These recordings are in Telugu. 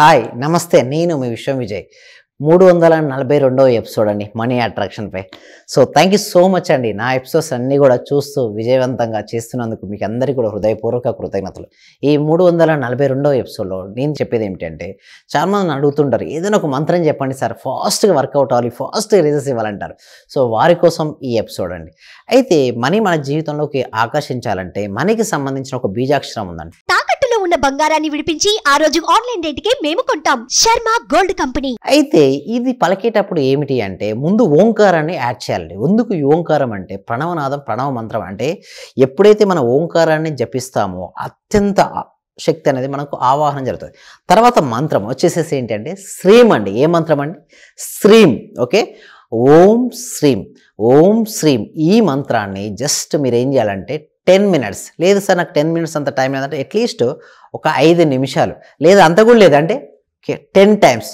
హాయ్ నమస్తే నేను మీ విశ్వం విజయ్ మూడు వందల నలభై రెండవ ఎపిసోడ్ అండి మనీ అట్రాక్షన్పై so thank you so much అండి నా ఎపిసోడ్స్ అన్నీ కూడా చూస్తూ విజయవంతంగా చేస్తున్నందుకు మీకు అందరికీ కూడా హృదయపూర్వక కృతజ్ఞతలు ఈ మూడు వందల నలభై రెండవ ఎపిసోడ్లో నేను చెప్పేది ఏమిటంటే చాలామంది అడుగుతుంటారు ఏదైనా ఒక మంత్రం చెప్పండి సార్ ఫాస్ట్గా వర్కౌట్ అవ్వాలి ఫాస్ట్గా రిజల్ట్స్ ఇవ్వాలంటారు సో వారి కోసం ఈ ఎపిసోడ్ అండి అయితే మనీ మన జీవితంలోకి ఆకర్షించాలంటే మనీకి సంబంధించిన ఒక బీజాక్షరం ఉందండి ఉన్న బంగారాన్ని విడిపించి ఆ రోజు ఆన్లైన్ రేటుకే మేము కొంటాం శర్మ గోల్డ్ కంపెనీ అయితే ఇది పలికేటప్పుడు ఏమిటి అంటే ముందు ఓంకారాన్ని యాడ్ చేయాలండి ఎందుకు ఓంకారం అంటే ప్రణవనాదం ప్రణవ మంత్రం అంటే ఎప్పుడైతే మనం ఓంకారాన్ని జపిస్తామో అత్యంత శక్తి అనేది మనకు ఆవాహన జరుగుతుంది తర్వాత మంత్రం వచ్చేసేసి ఏంటంటే శ్రీం అండి ఏ మంత్రం అండి శ్రీం ఓకే ఓం శ్రీం ఓం శ్రీం ఈ మంత్రాన్ని జస్ట్ మీరు ఏం చేయాలంటే టెన్ మినిట్స్ లేదు సార్ నాకు టెన్ మినిట్స్ అంత టైం లేదంటే అట్లీస్ట్ ఒక ఐదు నిమిషాలు లేదు అంత కూడా లేదంటే టెన్ టైమ్స్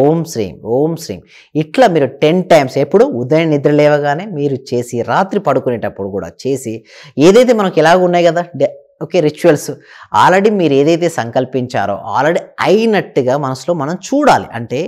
ఓం శ్రీం ఓం శ్రీం ఇట్లా మీరు టెన్ టైమ్స్ ఎప్పుడు ఉదయం నిద్ర లేవగానే మీరు చేసి రాత్రి పడుకునేటప్పుడు కూడా చేసి ఏదైతే మనకు ఎలాగ ఉన్నాయి కదా ఓకే రిచువల్స్ ఆల్రెడీ మీరు ఏదైతే సంకల్పించారో ఆల్రెడీ అయినట్టుగా మనసులో మనం చూడాలి అంటే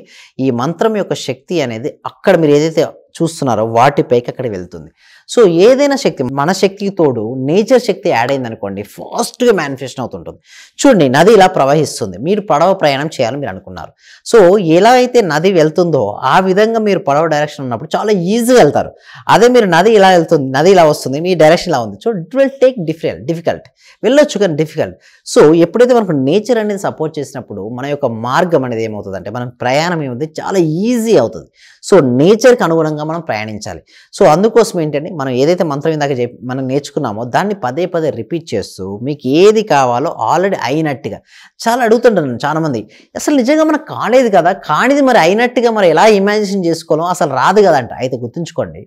ఈ మంత్రం యొక్క శక్తి అనేది అక్కడ మీరు ఏదైతే చూస్తున్నారో వాటిపైకి అక్కడ వెళ్తుంది సో ఏదైనా శక్తి మన శక్తికి తోడు నేచర్ శక్తి యాడ్ అయింది అనుకోండి ఫాస్ట్గా మేనిఫెస్టన్ అవుతుంటుంది చూడండి నది ఇలా ప్రవహిస్తుంది మీరు పడవ ప్రయాణం చేయాలని మీరు అనుకున్నారు సో ఎలా అయితే నది వెళ్తుందో ఆ విధంగా మీరు పడవ డైరెక్షన్ ఉన్నప్పుడు చాలా ఈజీగా వెళ్తారు అదే మీరు నది ఇలా వెళ్తుంది నది ఇలా వస్తుంది మీ డైరెక్షన్ ఇలా ఉంది so it will take difficult difficult వెళ్ళొచ్చు కానీ డిఫికల్ట్ సో ఎప్పుడైతే మనకు నేచర్ అనేది సపోర్ట్ చేసినప్పుడు మన యొక్క మార్గం అనేది ఏమవుతుంది అంటే మనం ప్రయాణం ఏమవుతుంది చాలా ఈజీ అవుతుంది సో నేచర్కి అనుగుణంగా విధంగా మనం ప్రయాణించాలి సో అందుకోసం ఏంటంటే మనం ఏదైతే మంత్రం ఇందాక చెప్పి మనం నేర్చుకున్నామో దాన్ని పదే పదే రిపీట్ చేస్తూ మీకు ఏది కావాలో ఆల్రెడీ అయినట్టుగా చాలా అడుగుతుంటాను చాలామంది అసలు నిజంగా మనకు కాలేదు కదా కానిది మరి అయినట్టుగా మరి ఎలా ఇమాజినేషన్ చేసుకోవాలో అసలు రాదు కదా అయితే గుర్తుంచుకోండి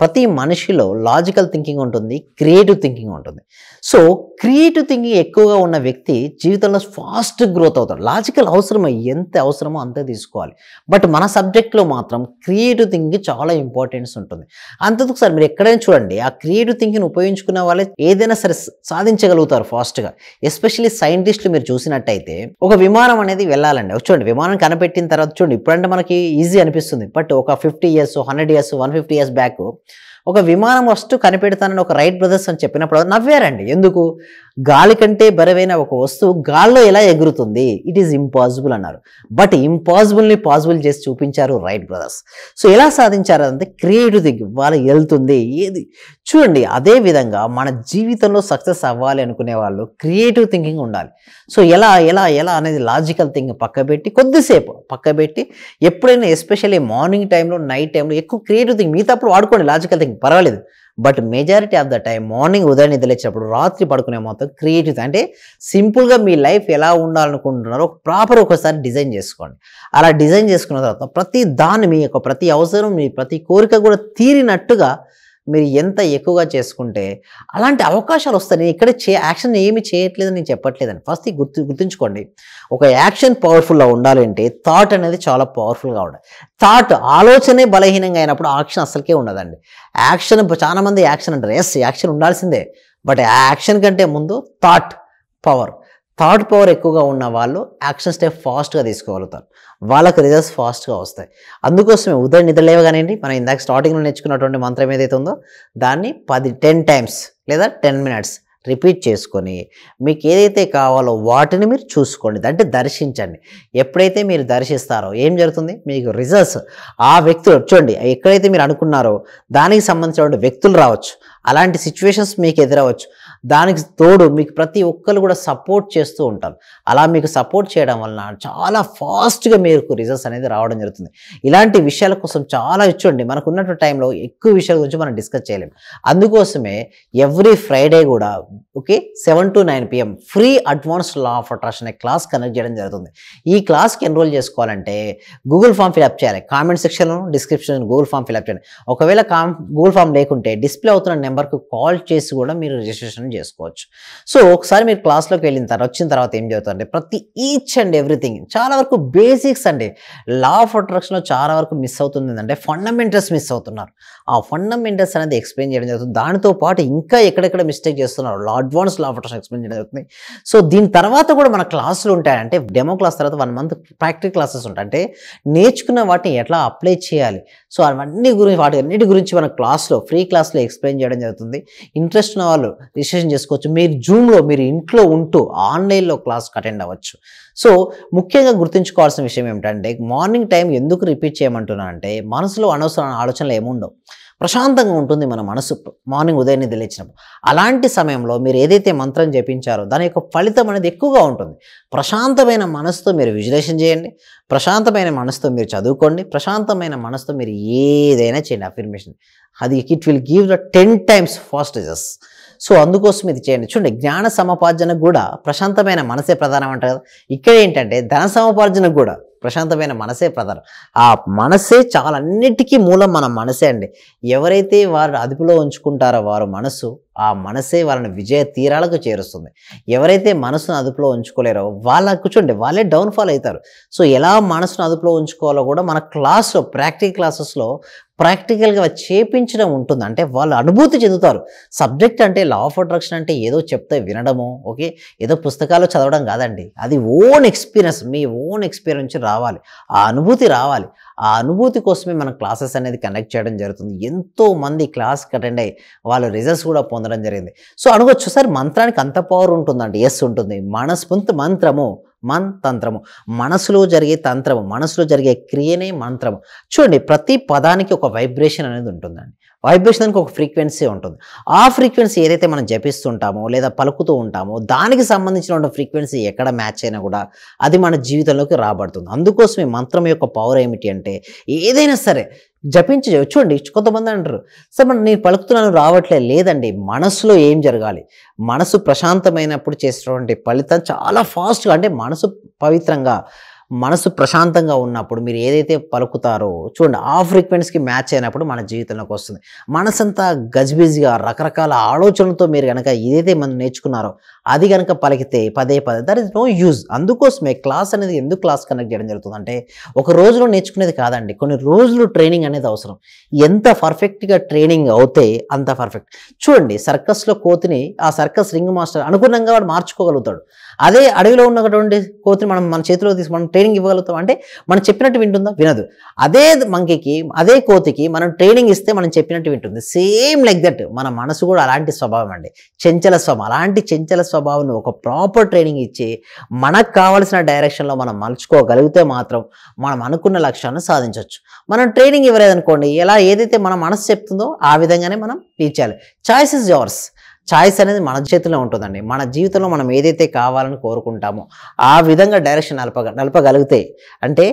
ప్రతి మనిషిలో లాజికల్ థింకింగ్ ఉంటుంది క్రియేటివ్ థింకింగ్ ఉంటుంది సో క్రియేటివ్ థింకింగ్ ఎక్కువగా ఉన్న వ్యక్తి జీవితంలో ఫాస్ట్ గ్రోత్ అవుతాడు లాజికల్ అవసరమై ఎంత అవసరమో అంతే తీసుకోవాలి బట్ మన సబ్జెక్ట్లో మాత్రం క్రియేటివ్ థింకింగ్ చాలా ఇంపార్టెన్స్ ఉంటుంది అంతకు సార్ మీరు ఎక్కడైనా చూడండి ఆ క్రియేటివ్ థింకింగ్ ఉపయోగించుకున్న వాళ్ళే ఏదైనా సరే సాధించగలుగుతారు ఫాస్ట్గా ఎస్పెషల్లీ సైంటిస్టులు మీరు చూసినట్టయితే ఒక విమానం అనేది వెళ్ళాలండి చూడండి విమానం కనిపెట్టిన తర్వాత చూడండి ఇప్పుడంటే మనకి ఈజీ అనిపిస్తుంది బట్ ఒక fifty years hundred years one fifty years back ఒక విమానం వస్తూ కనిపెడతానని ఒక రైట్ బ్రదర్స్ అని చెప్పినప్పుడు నవ్వారండి ఎందుకు గాలి కంటే బరవైన ఒక వస్తువు గాల్లో ఎలా ఎగురుతుంది ఇట్ ఈజ్ ఇంపాసిబుల్ అన్నారు బట్ ఇంపాసిబుల్ని పాసిబుల్ చేసి చూపించారు రైట్ బ్రదర్స్ సో ఎలా సాధించారు అంటే క్రియేటివ్ థింకింగ్ వాళ్ళు వెళ్తుంది ఏది చూడండి అదే విధంగా మన జీవితంలో సక్సెస్ అవ్వాలి అనుకునే వాళ్ళు క్రియేటివ్ థింకింగ్ ఉండాలి సో ఎలా ఎలా ఎలా అనేది లాజికల్ థింకింగ్ పక్కబెట్టి కొద్దిసేపు పక్కబెట్టి ఎప్పుడైనా ఎస్పెషల్లీ మార్నింగ్ టైంలో నైట్ టైంలో ఎక్కువ క్రియేటివ్ థింకింగ్ అప్పుడు వాడుకోండి లాజికల్ థింకింగ్ పర్వాలేదు but majority of the time morning ఉదయం నిద్ర లేచినప్పుడు రాత్రి పడుకునే మొత్తం క్రియేటివ్ అంటే సింపుల్గా మీ లైఫ్ ఎలా ఉండాలనుకుంటున్నారో ప్రాపర్ ఒకసారి డిజైన్ చేసుకోండి అలా డిజైన్ చేసుకున్న తర్వాత ప్రతి దాన్ని మీ యొక్క ప్రతి అవసరం మీ ప్రతి కోరిక కూడా తీరినట్టుగా మీరు ఎంత ఎక్కువగా చేసుకుంటే అలాంటి అవకాశాలు వస్తాయి నేను ఇక్కడ చే యాక్షన్ ఏమి చేయట్లేదని నేను చెప్పట్లేదని ఫస్ట్ గుర్తు గుర్తుంచుకోండి ఒక యాక్షన్ పవర్ఫుల్గా ఉండాలంటే థాట్ అనేది చాలా పవర్ఫుల్గా ఉండాలి థాట్ ఆలోచనే బలహీనంగా అయినప్పుడు యాక్షన్ అసలుకే ఉండదండి యాక్షన్ చాలామంది యాక్షన్ అంటారు ఎస్ యాక్షన్ ఉండాల్సిందే బట్ యాక్షన్ కంటే ముందు థాట్ పవర్ థాట్ పవర్ ఎక్కువగా ఉన్న వాళ్ళు యాక్షన్ స్టెప్ ఫాస్ట్గా తీసుకోగలుగుతారు వాళ్ళకి రిజల్ట్స్ ఫాస్ట్గా వస్తాయి అందుకోసమే ఉదయం నిద్రలేవగానేంటి మనం ఇందాక స్టార్టింగ్లో నేర్చుకున్నటువంటి మంత్రం ఏదైతే ఉందో దాన్ని పది టెన్ టైమ్స్ లేదా టెన్ మినిట్స్ రిపీట్ చేసుకొని మీకు ఏదైతే కావాలో వాటిని మీరు చూసుకోండి అంటే దర్శించండి ఎప్పుడైతే మీరు దర్శిస్తారో ఏం జరుగుతుంది మీకు రిజల్ట్స్ ఆ వ్యక్తులు చూడండి ఎక్కడైతే మీరు అనుకున్నారో దానికి సంబంధించిన వ్యక్తులు రావచ్చు అలాంటి సిచ్యువేషన్స్ మీకు ఎదురవచ్చు దానికి తోడు మీకు ప్రతి ఒక్కరు కూడా సపోర్ట్ చేస్తూ ఉంటారు అలా మీకు సపోర్ట్ చేయడం వలన చాలా ఫాస్ట్గా మీకు రిజల్ట్స్ అనేది రావడం జరుగుతుంది ఇలాంటి విషయాల కోసం చాలా ఇచ్చుండి మనకు ఉన్నటువంటి టైంలో ఎక్కువ విషయాల గురించి మనం డిస్కస్ చేయలేము అందుకోసమే ఎవ్రీ ఫ్రైడే కూడా okay seven to nine PM free advance law of attraction అనే క్లాస్ కనెక్ట్ చేయడం జరుగుతుంది ఈ క్లాస్కి ఎన్రోల్ చేసుకోవాలంటే గూగుల్ ఫామ్ ఫిలప్ చేయాలి కామెంట్ సెక్షన్లో డిస్క్రిప్షన్ గూగుల్ ఫామ్ ఫిల్అప్ చేయండి ఒకవేళ గూగుల్ ఫామ్ లేకుంటే డిస్ప్లే అవుతున్న నెంబర్కు కాల్ చేసి కూడా మీరు రిజిస్ట్రేషన్ చేసుకోవచ్చు సో ఒకసారి మీరు క్లాస్లోకి వెళ్ళిన తర్వాత వచ్చిన తర్వాత ఏం చదువుతారంటే ప్రతి ఈచ్ అండ్ ఎవ్రీథింగ్ చాలా వరకు బేసిక్స్ అండి లా ఆఫ్ అట్రాక్షన్లో చాలా వరకు మిస్ అవుతుంది ఏంటంటే ఫండమెంటల్స్ మిస్ అవుతున్నారు ఆ ఫండమెంటల్స్ అనేది ఎక్స్ప్లెయిన్ చేయడం జరుగుతుంది దానితో పాటు ఇంకా ఎక్కడెక్కడ మిస్టేక్ చేస్తున్నారు law advance law of attraction explain చేయడం జరుగుతుంది సో దీని తర్వాత కూడా మన క్లాసులు ఉంటాయంటే డెమో క్లాస్ తర్వాత వన్ మంత్ ప్రాక్టికల్ క్లాసెస్ ఉంటాయి అంటే నేర్చుకున్న వాటిని ఎట్లా అప్లై చేయాలి సో అవన్నీ గురించి వాటి అన్నిటి గురించి మన క్లాస్లో ఫ్రీ క్లాస్లో ఎక్స్ప్లెయిన్ చేయడం జరుగుతుంది ఇంట్రెస్ట్ ఉన్న వాళ్ళు రిజిస్ట్రేషన్ చేసుకోవచ్చు మీరు జూమ్లో మీరు ఇంట్లో ఉంటూ ఆన్లైన్లో క్లాస్కి అటెండ్ అవ్వచ్చు సో ముఖ్యంగా గుర్తుంచుకోవాల్సిన విషయం ఏమిటంటే మార్నింగ్ టైం ఎందుకు రిపీట్ చేయమంటున్నా అంటే మనసులో అనవసరమైన ఆలోచనలు ఏముండవు ప్రశాంతంగా ఉంటుంది మన మనసు మార్నింగ్ ఉదయాన్నే తెలియచినప్పుడు అలాంటి సమయంలో మీరు ఏదైతే మంత్రం జపించారో దాని యొక్క ఫలితం అనేది ఎక్కువగా ఉంటుంది ప్రశాంతమైన మనసుతో మీరు విశ్లేషణ చేయండి ప్రశాంతమైన మనసుతో మీరు చదువుకోండి ప్రశాంతమైన మనసుతో మీరు ఏదైనా చేయండి అఫిర్మేషన్ అది it will give the ten times fast just so అందుకోసం ఇది చేయండి చూడండి జ్ఞాన సముపార్జనకు కూడా ప్రశాంతమైన మనసే ప్రధానం అంటారు కదా ఇక్కడ ఏంటంటే ధన సముపార్జనకు కూడా ప్రశాంతమైన మనసే ప్రధానం ఆ మనసే చాలా అన్నిటికీ మూలం మన మనసే అండి ఎవరైతే వారు అదుపులో ఉంచుకుంటారో వారు మనసు ఆ మనసే వాళ్ళని విజయ తీరాలకు చేరుస్తుంది ఎవరైతే మనసును అదుపులో ఉంచుకోలేరో వాళ్ళ కూర్చోండి వాళ్ళే డౌన్ఫాల్ అవుతారు సో ఎలా మనసును అదుపులో ఉంచుకోవాలో కూడా మన క్లాస్లో ప్రాక్టికల్ క్లాసెస్లో ప్రాక్టికల్గా చేపించడం ఉంటుంది అంటే వాళ్ళు అనుభూతి చెందుతారు సబ్జెక్ట్ అంటే లా ఆఫ్ అట్రాక్షన్ అంటే ఏదో చెప్తే వినడము ఓకే ఏదో పుస్తకాలు చదవడం కాదండి అది ఓన్ ఎక్స్పీరియన్స్ మీ ఓన్ ఎక్స్పీరియన్స్ నుంచి రావాలి ఆ అనుభూతి రావాలి ఆ అనుభూతి కోసమే మనం క్లాసెస్ అనేది కనెక్ట్ చేయడం జరుగుతుంది ఎంతో మంది క్లాస్కి అటెండ్ అయ్యి వాళ్ళ రిజల్ట్స్ కూడా పొందడం జరిగింది సో అనుకోవచ్చు సార్ మంత్రానికి అంత పవర్ ఉంటుందండి ఎస్ ఉంటుంది మనస్ఫుంత మంత్రము మంతంత్రము మనసులో జరిగే తంత్రము మనసులో జరిగే క్రియనే మంత్రము చూడండి ప్రతి పదానికి ఒక వైబ్రేషన్ అనేది ఉంటుందండి వైబ్రేషన్ దానికి ఒక ఫ్రీక్వెన్సీ ఉంటుంది ఆ ఫ్రీక్వెన్సీ ఏదైతే మనం జపిస్తుంటామో లేదా పలుకుతూ ఉంటామో దానికి సంబంధించిన ఫ్రీక్వెన్సీ ఎక్కడ మ్యాచ్ అయినా కూడా అది మన జీవితంలోకి రాబడుతుంది అందుకోసమే మంత్రం యొక్క పవర్ ఏమిటి అంటే ఏదైనా సరే జపించి చూడండి కొంతమంది అంటారు సార్ మనం నేను పలుకుతున్నాను రావట్లే లేదండి మనసులో ఏం జరగాలి మనసు ప్రశాంతమైనప్పుడు చేసినటువంటి ఫలితం చాలా ఫాస్ట్గా అంటే మనసు పవిత్రంగా మనసు ప్రశాంతంగా ఉన్నప్పుడు మీరు ఏదైతే పలుకుతారో చూడండి ఆ ఫ్రీక్వెన్సీకి మ్యాచ్ అయినప్పుడు మన జీవితంలోకి వస్తుంది మనసంతా గజ్బిజ్గా రకరకాల ఆలోచనలతో మీరు కనుక ఏదైతే మనం నేర్చుకున్నారో అది కనుక పలికితే పదే పదే దట్ ఇస్ నో యూజ్ అందుకోసమే క్లాస్ అనేది ఎందుకు క్లాస్ కనెక్ట్ చేయడం జరుగుతుంది అంటే ఒక రోజులో నేర్చుకునేది కాదండి కొన్ని రోజులు ట్రైనింగ్ అనేది అవసరం ఎంత పర్ఫెక్ట్గా ట్రైనింగ్ అవుతే అంత పర్ఫెక్ట్ చూడండి సర్కస్లో కోతిని ఆ సర్కస్ రింగ్ మాస్టర్ అనుగుణంగా వాడు మార్చుకోగలుగుతాడు అదే అడవిలో ఉన్నటువంటి కోతిని మనం మన చేతిలో తీసి మనం ట్రైనింగ్ ఇవ్వగలుగుతాం అంటే మనం చెప్పినట్టు వింటుందా వినదు అదే మంకికి అదే కోతికి మనం ట్రైనింగ్ ఇస్తే మనం చెప్పినట్టు వింటుంది సేమ్ లైక్ దట్ మన మనసు కూడా అలాంటి స్వభావం అండి చెంచల స్వభావం అలాంటి చెంచల స్వభావాన్ని ఒక ప్రాపర్ ట్రైనింగ్ ఇచ్చి మనకు కావాల్సిన డైరెక్షన్లో మనం మలుచుకోగలిగితే మాత్రం మనం అనుకున్న లక్ష్యాన్ని సాధించవచ్చు మనం ట్రైనింగ్ ఇవ్వలేదనుకోండి ఎలా ఏదైతే మన మనసు చెప్తుందో ఆ విధంగానే మనం రీచ్ చేయాలి చాయిస్ ఇస్ యువర్స్ చాయిస్ అనేది మన చేతిలో ఉంటుందండి మన జీవితంలో మనం ఏదైతే కావాలని కోరుకుంటామో ఆ విధంగా డైరెక్షన్ నలప నలపగలిగితే అంటే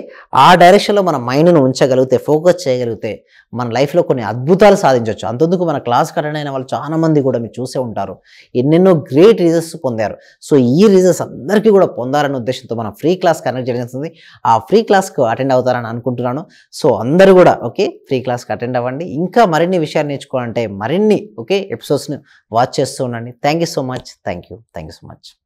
ఆ డైరెక్షన్లో మన మైండ్ను ఉంచగలిగితే ఫోకస్ చేయగలిగితే మన లైఫ్లో కొన్ని అద్భుతాలు సాధించవచ్చు అంతందుకు మన క్లాస్కి అటెండ్ అయిన వాళ్ళు చాలామంది కూడా మీరు చూసే ఉంటారు ఎన్నెన్నో గ్రేట్ రీజన్స్ పొందారు సో ఈ రీజన్స్ అందరికీ కూడా పొందాలనే ఉద్దేశంతో మనం ఫ్రీ క్లాస్ కనెక్ట్ జరుగుతుంది ఆ ఫ్రీ క్లాస్కు అటెండ్ అవుతారని అనుకుంటున్నాను సో అందరూ కూడా ఓకే ఫ్రీ క్లాస్కి అటెండ్ అవ్వండి ఇంకా మరిన్ని విషయాలు నేర్చుకోవాలంటే మరిన్ని ఓకే ఎపిసోడ్స్ని వాచ్ చేస్తూ ఉండండి thank you so much thank you thank you so much